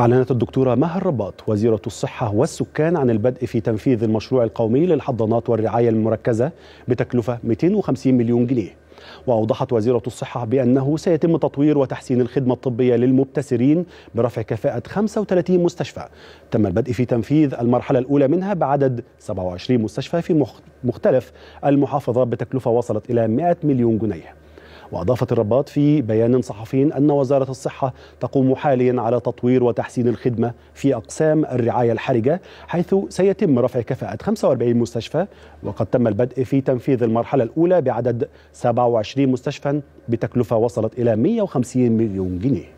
أعلنت الدكتورة مها رباط وزيرة الصحة والسكان عن البدء في تنفيذ المشروع القومي للحضانات والرعاية المركزة بتكلفة 250 مليون جنيه وأوضحت وزيرة الصحة بأنه سيتم تطوير وتحسين الخدمة الطبية للمبتسرين برفع كفاءة 35 مستشفى تم البدء في تنفيذ المرحلة الأولى منها بعدد 27 مستشفى في مختلف المحافظات بتكلفة وصلت إلى 100 مليون جنيه وأضافت الرباط في بيان صحفي أن وزارة الصحة تقوم حاليا على تطوير وتحسين الخدمة في أقسام الرعاية الحرجة حيث سيتم رفع كفاءة 45 مستشفى وقد تم البدء في تنفيذ المرحلة الأولى بعدد 27 مستشفى بتكلفة وصلت إلى 150 مليون جنيه